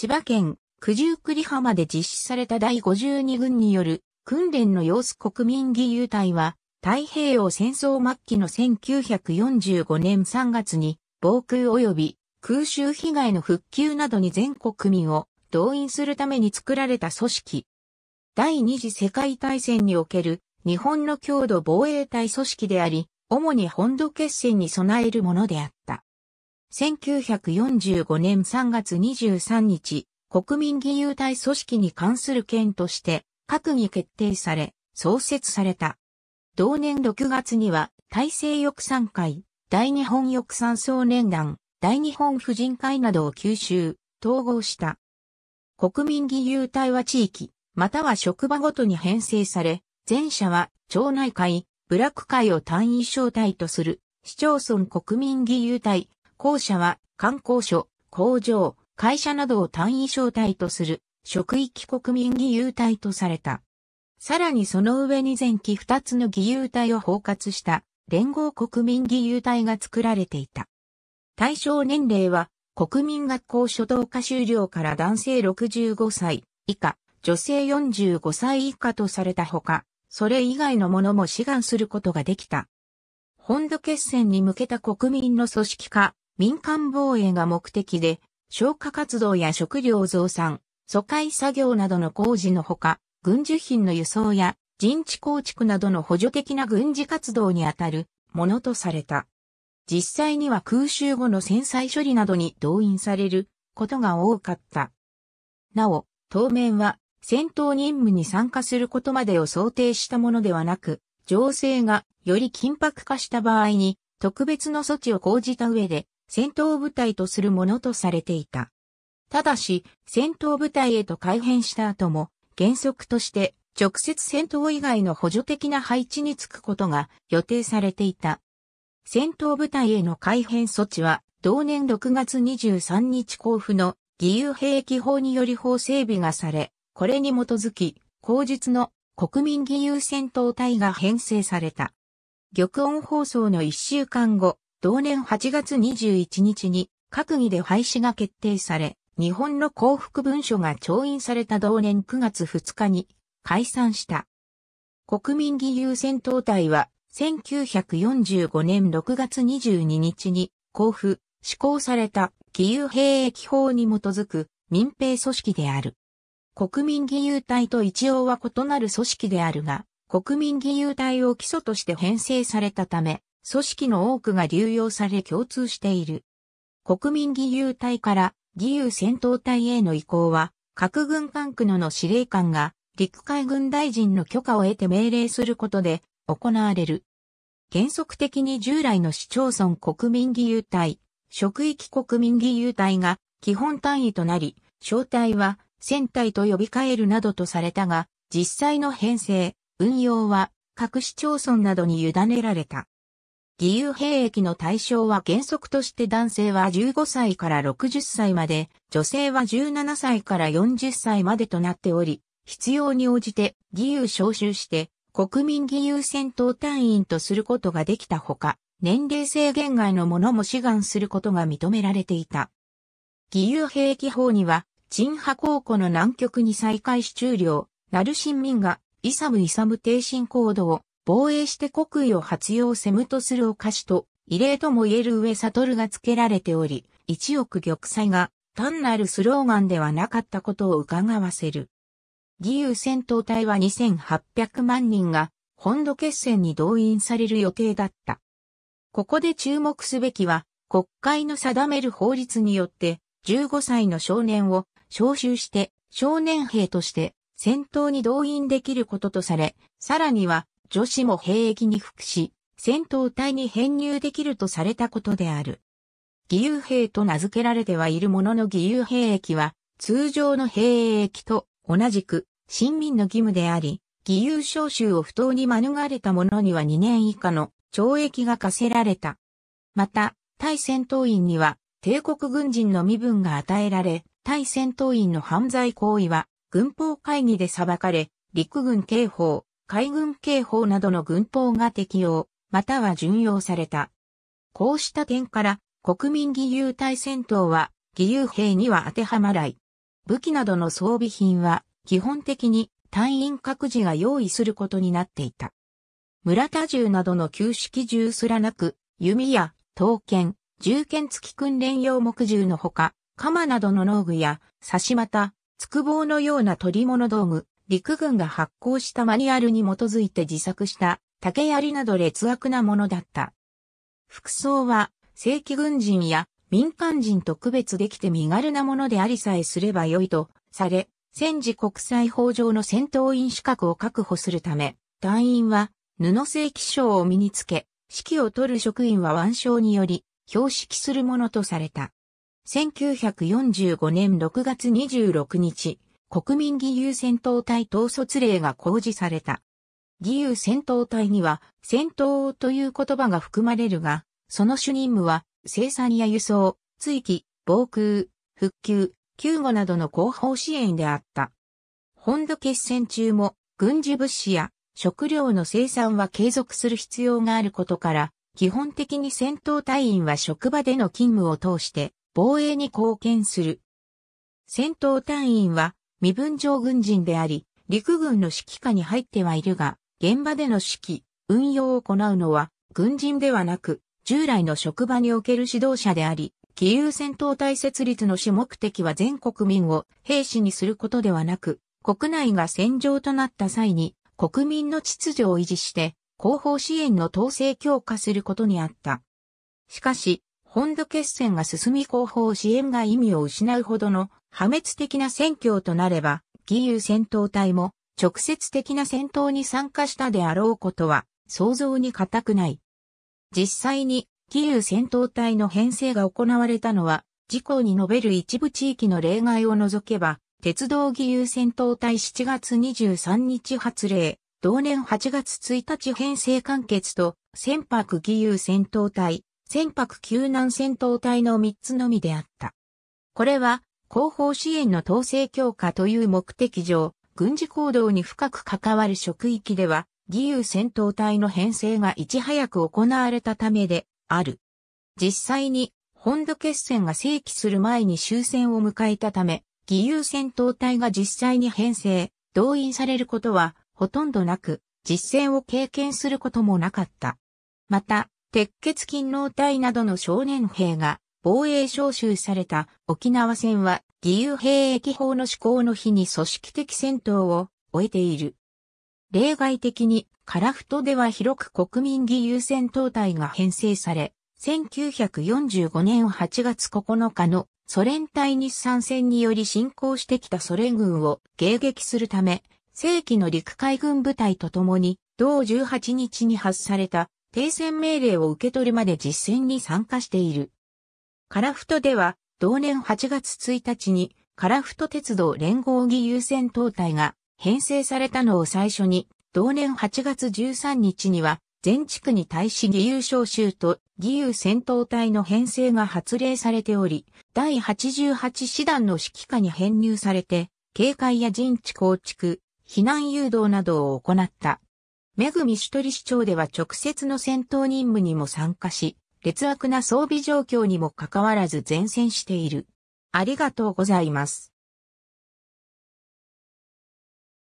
千葉県九十九里浜で実施された第52軍による訓練の様子国民義勇隊は太平洋戦争末期の1945年3月に防空及び空襲被害の復旧などに全国民を動員するために作られた組織。第二次世界大戦における日本の強度防衛隊組織であり、主に本土決戦に備えるものであった。1945年3月23日、国民義勇隊組織に関する件として、閣議決定され、創設された。同年6月には、大西翼賛会、大日本翼賛総年団、大日本婦人会などを吸収、統合した。国民義勇隊は地域、または職場ごとに編成され、前者は町内会、部落会を単位招待とする、市町村国民義勇隊、校舎は、観光所、工場、会社などを単位招待とする、職域国民義勇隊とされた。さらにその上に前期二つの義勇隊を包括した、連合国民義勇隊が作られていた。対象年齢は、国民学校初等科修了から男性65歳以下、女性45歳以下とされたほか、それ以外のものも志願することができた。本土決戦に向けた国民の組織化、民間防衛が目的で、消火活動や食料増産、疎開作業などの工事のほか、軍需品の輸送や人地構築などの補助的な軍事活動にあたるものとされた。実際には空襲後の戦災処理などに動員されることが多かった。なお、当面は戦闘任務に参加することまでを想定したものではなく、情勢がより緊迫化した場合に特別の措置を講じた上で戦闘部隊とするものとされていた。ただし、戦闘部隊へと改変した後も、原則として直接戦闘以外の補助的な配置につくことが予定されていた。戦闘部隊への改変措置は、同年6月23日交付の義勇兵役法により法整備がされ、これに基づき、後述の国民義勇戦闘隊が編成された。玉音放送の1週間後、同年8月21日に閣議で廃止が決定され、日本の幸福文書が調印された同年9月2日に解散した。国民義勇戦闘隊は1945年6月22日に交付、施行された義勇兵役法に基づく民兵組織である。国民義勇隊と一応は異なる組織であるが、国民義勇隊を基礎として編成されたため、組織の多くが流用され共通している。国民義勇隊から義勇戦闘隊への移行は、各軍管区のの司令官が陸海軍大臣の許可を得て命令することで行われる。原則的に従来の市町村国民義勇隊、職域国民義勇隊が基本単位となり、小隊は戦隊と呼び換えるなどとされたが、実際の編成、運用は各市町村などに委ねられた。義勇兵役の対象は原則として男性は15歳から60歳まで、女性は17歳から40歳までとなっており、必要に応じて義勇招集して国民義勇戦闘隊員とすることができたほか、年齢制限外のものも志願することが認められていた。義勇兵役法には、陳波高校の南極に再開し中領、鳴る新民が、イサム・イサム挺身行動、防衛して国威を発揚せむとするお菓子と、異例とも言える上悟が付けられており、一億玉砕が単なるスローガンではなかったことを伺わせる。義勇戦闘隊は2800万人が本土決戦に動員される予定だった。ここで注目すべきは、国会の定める法律によって、15歳の少年を招集して少年兵として戦闘に動員できることとされ、さらには女子も兵役に服し、戦闘隊に編入できるとされたことである。義勇兵と名付けられてはいるものの義勇兵役は、通常の兵役と同じく、親民の義務であり、義勇召集を不当に免れた者には2年以下の懲役が課せられた。また、対戦闘員には、帝国軍人の身分が与えられ、対戦闘員の犯罪行為は、軍法会議で裁かれ、陸軍刑法、海軍警報などの軍法が適用、または準用された。こうした点から、国民義勇隊戦闘は、義勇兵には当てはまらい。武器などの装備品は、基本的に隊員各自が用意することになっていた。村田銃などの旧式銃すらなく、弓や刀剣、銃剣付き訓練用木銃のほか、鎌などの農具や、刺し股、た、筑棒のような取り物道具、陸軍が発行したマニュアルに基づいて自作した竹槍など劣悪なものだった。服装は正規軍人や民間人と区別できて身軽なものでありさえすればよいとされ、戦時国際法上の戦闘員資格を確保するため、隊員は布製気象を身につけ、指揮を取る職員は腕章により、標識するものとされた。1945年6月26日、国民義勇戦闘隊統率令が公示された。義勇戦闘隊には戦闘という言葉が含まれるが、その主任務は生産や輸送、追記、防空、復旧、救護などの後方支援であった。本土決戦中も軍事物資や食料の生産は継続する必要があることから、基本的に戦闘隊員は職場での勤務を通して防衛に貢献する。戦闘隊員は身分上軍人であり、陸軍の指揮下に入ってはいるが、現場での指揮、運用を行うのは、軍人ではなく、従来の職場における指導者であり、義勇戦闘隊設立の主目的は全国民を兵士にすることではなく、国内が戦場となった際に、国民の秩序を維持して、後方支援の統制強化することにあった。しかし、本土決戦が進み後方支援が意味を失うほどの破滅的な戦況となれば、義勇戦闘隊も直接的な戦闘に参加したであろうことは想像に難くない。実際に義勇戦闘隊の編成が行われたのは、事故に述べる一部地域の例外を除けば、鉄道義勇戦闘隊7月23日発令、同年8月1日編成完結と、船舶義勇戦闘隊、船舶救難戦闘隊の3つのみであった。これは、後方支援の統制強化という目的上、軍事行動に深く関わる職域では、義勇戦闘隊の編成がいち早く行われたためである。実際に、本土決戦が正規する前に終戦を迎えたため、義勇戦闘隊が実際に編成、動員されることはほとんどなく、実戦を経験することもなかった。また、鉄血勤労隊などの少年兵が防衛召集された沖縄戦は義勇兵役法の施行の日に組織的戦闘を終えている。例外的に、カラフトでは広く国民義勇戦闘隊が編成され、1945年8月9日のソ連対日参戦により侵攻してきたソ連軍を迎撃するため、正規の陸海軍部隊と共に、同18日に発された停戦命令を受け取るまで実戦に参加している。樺太では、同年8月1日に、樺太鉄道連合義勇戦闘隊が編成されたのを最初に、同年8月13日には、全地区に対し義勇召集と義勇戦闘隊の編成が発令されており、第88師団の指揮下に編入されて、警戒や陣地構築、避難誘導などを行った。めぐみ首取市長では直接の戦闘任務にも参加し、劣悪な装備状況にもかかわらず前線している。ありがとうございます。